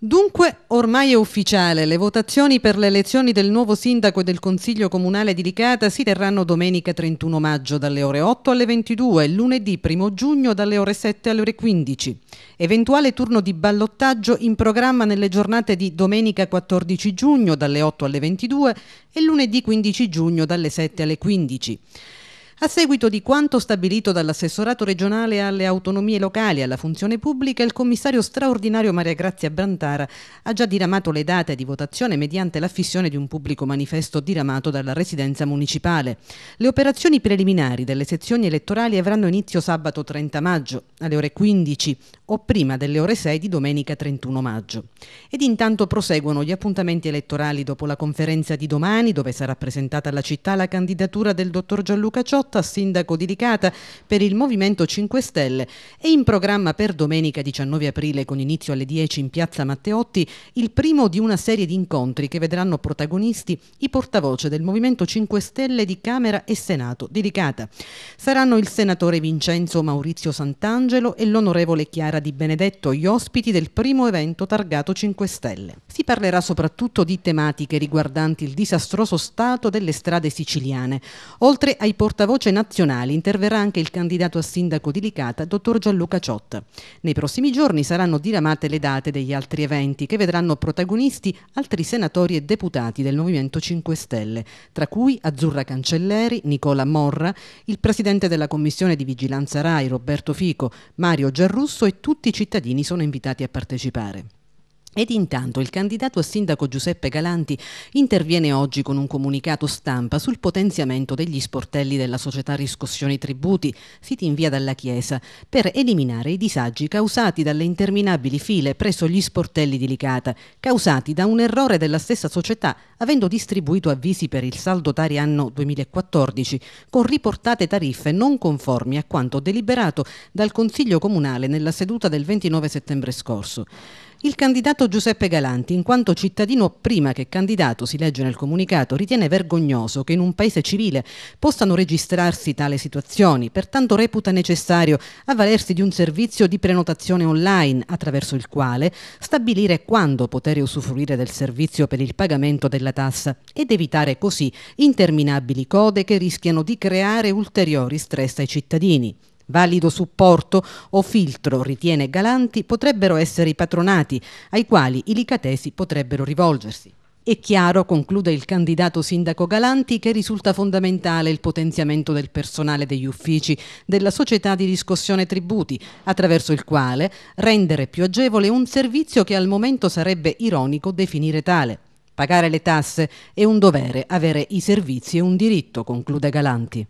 Dunque, ormai è ufficiale, le votazioni per le elezioni del nuovo sindaco e del Consiglio Comunale di Licata si terranno domenica 31 maggio dalle ore 8 alle 22 e lunedì 1 giugno dalle ore 7 alle ore 15. Eventuale turno di ballottaggio in programma nelle giornate di domenica 14 giugno dalle 8 alle 22 e lunedì 15 giugno dalle 7 alle 15. A seguito di quanto stabilito dall'assessorato regionale alle autonomie locali e alla funzione pubblica, il commissario straordinario Maria Grazia Brantara ha già diramato le date di votazione mediante l'affissione di un pubblico manifesto diramato dalla residenza municipale. Le operazioni preliminari delle sezioni elettorali avranno inizio sabato 30 maggio alle ore 15 o prima delle ore 6 di domenica 31 maggio. Ed intanto proseguono gli appuntamenti elettorali dopo la conferenza di domani dove sarà presentata alla città la candidatura del dottor Gianluca Ciotti Ciotta, sindaco di Licata per il Movimento 5 Stelle, e in programma per domenica 19 aprile con inizio alle 10 in piazza Matteotti il primo di una serie di incontri che vedranno protagonisti i portavoce del Movimento 5 Stelle di Camera e Senato di Licata. Saranno il senatore Vincenzo Maurizio Sant'Angelo e l'onorevole Chiara Di Benedetto gli ospiti del primo evento targato 5 Stelle. Si parlerà soprattutto di tematiche riguardanti il disastroso stato delle strade siciliane, oltre ai portavoce voce nazionale interverrà anche il candidato a sindaco di Licata, dottor Gianluca Ciotta. Nei prossimi giorni saranno diramate le date degli altri eventi che vedranno protagonisti altri senatori e deputati del Movimento 5 Stelle, tra cui Azzurra Cancelleri, Nicola Morra, il presidente della Commissione di Vigilanza RAI Roberto Fico, Mario Gerrusso e tutti i cittadini sono invitati a partecipare. Ed intanto il candidato a sindaco Giuseppe Galanti interviene oggi con un comunicato stampa sul potenziamento degli sportelli della società Riscossioni Tributi, siti in via dalla Chiesa, per eliminare i disagi causati dalle interminabili file presso gli sportelli di Licata, causati da un errore della stessa società avendo distribuito avvisi per il saldo tari anno 2014 con riportate tariffe non conformi a quanto deliberato dal Consiglio Comunale nella seduta del 29 settembre scorso. Il candidato Giuseppe Galanti, in quanto cittadino prima che candidato, si legge nel comunicato, ritiene vergognoso che in un paese civile possano registrarsi tale situazioni, pertanto reputa necessario avvalersi di un servizio di prenotazione online attraverso il quale stabilire quando poter usufruire del servizio per il pagamento della tassa ed evitare così interminabili code che rischiano di creare ulteriori stress ai cittadini. Valido supporto o filtro, ritiene Galanti, potrebbero essere i patronati ai quali i licatesi potrebbero rivolgersi. È chiaro, conclude il candidato sindaco Galanti, che risulta fondamentale il potenziamento del personale degli uffici della società di riscossione tributi, attraverso il quale rendere più agevole un servizio che al momento sarebbe ironico definire tale. Pagare le tasse è un dovere, avere i servizi è un diritto, conclude Galanti.